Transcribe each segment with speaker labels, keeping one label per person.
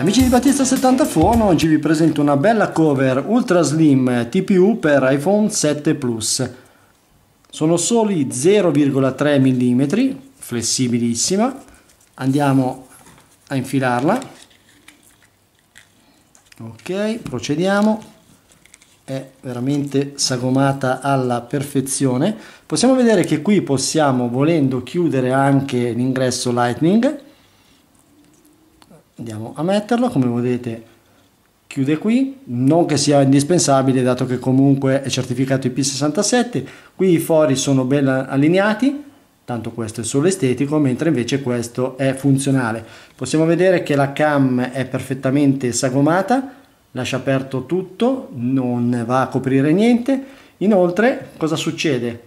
Speaker 1: Amici di Battista 70 Phone, oggi vi presento una bella cover ultra slim TPU per iPhone 7 Plus. Sono soli 0,3 mm, flessibilissima. Andiamo a infilarla. Ok, procediamo. È veramente sagomata alla perfezione. Possiamo vedere che qui possiamo, volendo, chiudere anche l'ingresso Lightning andiamo a metterlo come vedete chiude qui non che sia indispensabile dato che comunque è certificato IP67 qui i fori sono ben allineati tanto questo è solo estetico mentre invece questo è funzionale possiamo vedere che la cam è perfettamente sagomata lascia aperto tutto non va a coprire niente inoltre cosa succede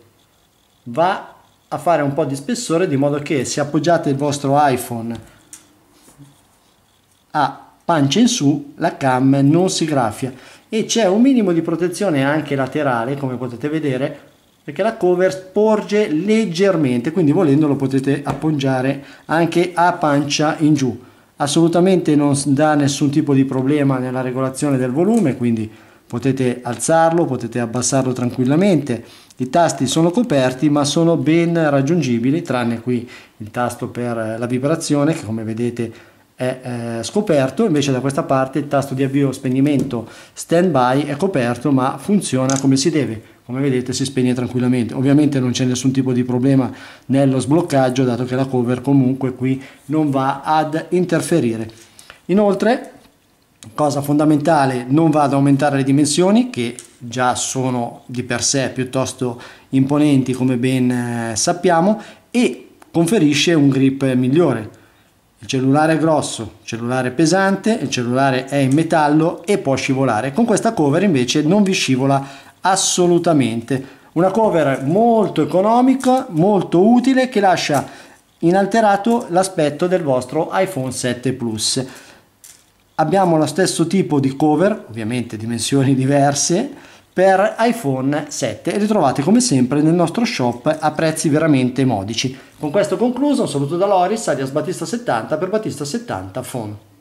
Speaker 1: va a fare un po di spessore di modo che se appoggiate il vostro iphone a pancia in su la cam non si graffia e c'è un minimo di protezione anche laterale come potete vedere perché la cover sporge leggermente quindi volendo lo potete appoggiare anche a pancia in giù assolutamente non dà nessun tipo di problema nella regolazione del volume quindi potete alzarlo potete abbassarlo tranquillamente i tasti sono coperti ma sono ben raggiungibili tranne qui il tasto per la vibrazione che come vedete è eh, scoperto, invece da questa parte il tasto di avvio spegnimento standby è coperto ma funziona come si deve, come vedete si spegne tranquillamente, ovviamente non c'è nessun tipo di problema nello sbloccaggio dato che la cover comunque qui non va ad interferire. Inoltre, cosa fondamentale, non va ad aumentare le dimensioni che già sono di per sé piuttosto imponenti come ben eh, sappiamo e conferisce un grip migliore il cellulare è grosso, il cellulare è pesante, il cellulare è in metallo e può scivolare. Con questa cover invece non vi scivola assolutamente. Una cover molto economica, molto utile che lascia inalterato l'aspetto del vostro iPhone 7 Plus. Abbiamo lo stesso tipo di cover, ovviamente dimensioni diverse, per iPhone 7 e li trovate come sempre nel nostro shop a prezzi veramente modici. Con questo concluso, un saluto da Loris, alias Battista70 per Battista70 Phone.